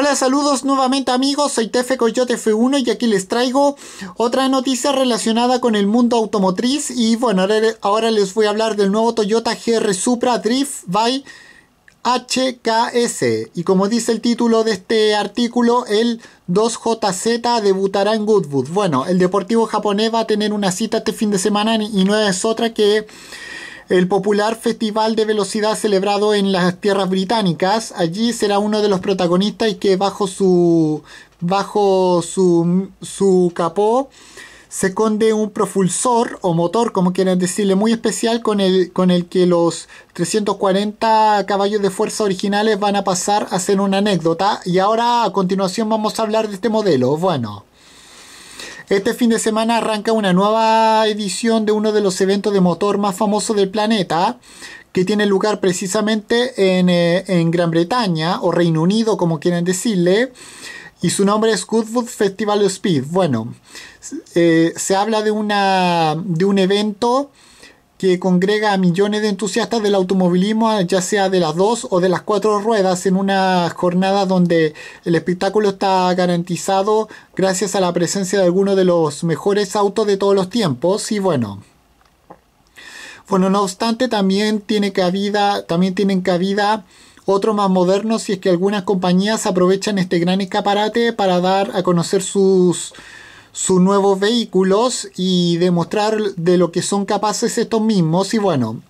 Hola, saludos nuevamente amigos, soy Tefe Coyote F1 y aquí les traigo otra noticia relacionada con el mundo automotriz y bueno, ahora les voy a hablar del nuevo Toyota GR Supra Drift by HKS y como dice el título de este artículo, el 2JZ debutará en Goodwood. Bueno, el Deportivo japonés va a tener una cita este fin de semana y no es otra que el popular Festival de Velocidad celebrado en las tierras británicas, allí será uno de los protagonistas y que bajo su, bajo su, capó se esconde un propulsor o motor, como quieran decirle, muy especial con el, con el que los 340 caballos de fuerza originales van a pasar a ser una anécdota. Y ahora a continuación vamos a hablar de este modelo. Bueno. Este fin de semana arranca una nueva edición de uno de los eventos de motor más famosos del planeta, que tiene lugar precisamente en, eh, Gran Bretaña o Reino Unido, como quieren decirle. Y su nombre es Goodwood Festival of Speed. Bueno, eh, se habla de, una, de un evento que congrega a millones de entusiastas del automovilismo, ya sea de las dos o de las cuatro ruedas, en una jornada donde el espectáculo está garantizado gracias a la presencia de algunos de los mejores autos de todos los tiempos. Y bueno, bueno, no obstante, también tiene cabida, también tienen cabida otros más modernos si es que algunas compañías aprovechan este gran escaparate para dar a conocer sus sus nuevos vehículos y demostrar de lo que son capaces estos mismos. Y bueno,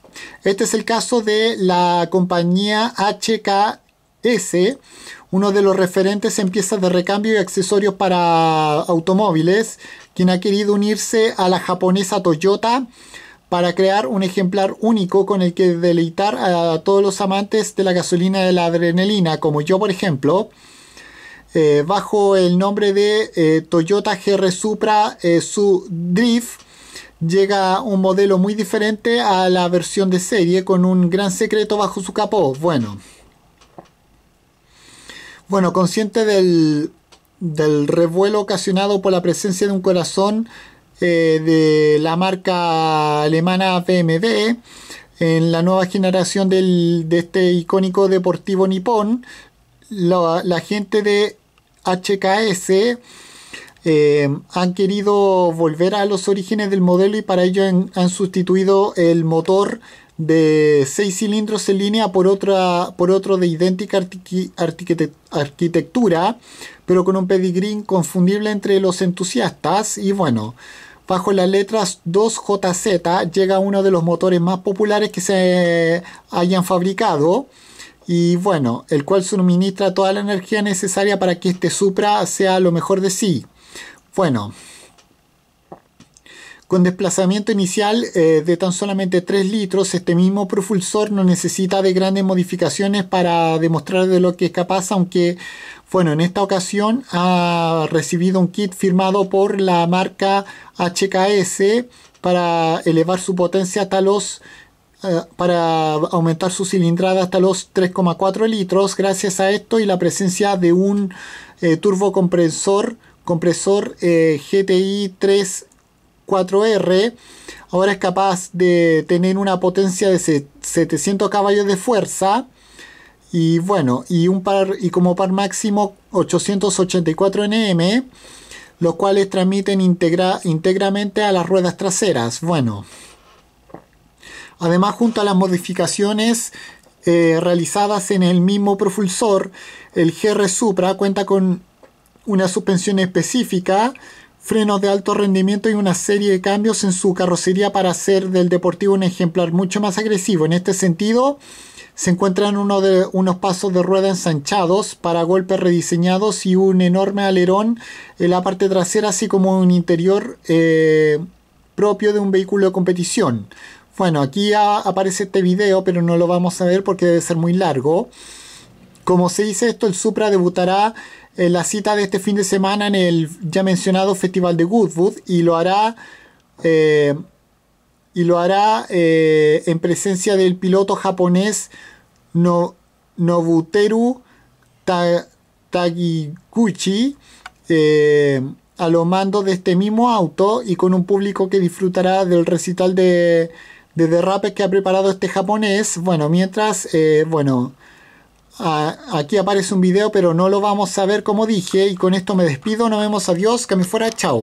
este es el caso de la compañía HKS, uno de los referentes en piezas de recambio y accesorios para automóviles, quien ha querido unirse a la japonesa Toyota para crear un ejemplar único con el que deleitar a todos los amantes de la gasolina y de la adrenalina, como yo por ejemplo. Eh, bajo el nombre de eh, Toyota GR Supra eh, su Drift llega un modelo muy diferente a la versión de serie con un gran secreto bajo su capó bueno bueno consciente del, revuelo ocasionado por la presencia de un corazón de la marca alemana BMW en la nueva generación de este icónico deportivo nipón, la, la, gente de HKS eh, han querido volver a los orígenes del modelo y para ello han, sustituido el motor de 6 cilindros en línea por, otra, por otro de idéntica arquitectura, pero con un pedigrí confundible entre los entusiastas. Y bueno, bajo las letras 2JZ llega uno de los motores más populares que se hayan fabricado y bueno, el cual suministra toda la energía necesaria para que este Supra sea lo mejor de sí. Bueno, con desplazamiento inicial eh, de tan solamente 3 litros, este mismo propulsor no necesita de grandes modificaciones para demostrar de lo que es capaz, aunque, bueno, en esta ocasión ha recibido un kit firmado por la marca HKS para elevar su potencia hasta los Ah, para aumentar su cilindrada hasta los 3,4 litros gracias a esto y la presencia de un eh, turbocompresor compresor eh, GTI 34R ahora es capaz de tener una potencia de 700 caballos de fuerza y bueno y un par y como par máximo 884 Nm los cuales transmiten íntegramente a las ruedas traseras bueno Además, junto a las modificaciones eh, realizadas en el mismo propulsor, el GR Supra cuenta con una suspensión específica, frenos de alto rendimiento y una serie de cambios en su carrocería para hacer del deportivo un ejemplar mucho más agresivo. En este sentido, se encuentran unos pasos de rueda ensanchados para golpes rediseñados y un enorme alerón en la parte trasera, así como un interior eh, propio de un vehículo de competición. Bueno, aquí aparece este video, pero no lo vamos a ver porque debe ser muy largo. Como se dice esto, el Supra debutará en eh, la cita de este fin de semana en el ya mencionado Festival de Goodwood y lo hará... Eh, y lo hará eh, en presencia del piloto japonés Nobuteru Tagiguchi. a los mandos de este mismo auto y con un público que disfrutará del recital de de derrape que ha preparado este japonés. Bueno, mientras, eh, bueno, aquí aparece un video, pero no lo vamos a ver como dije. Y con esto me despido, nos vemos, adiós, que me fuera, chao.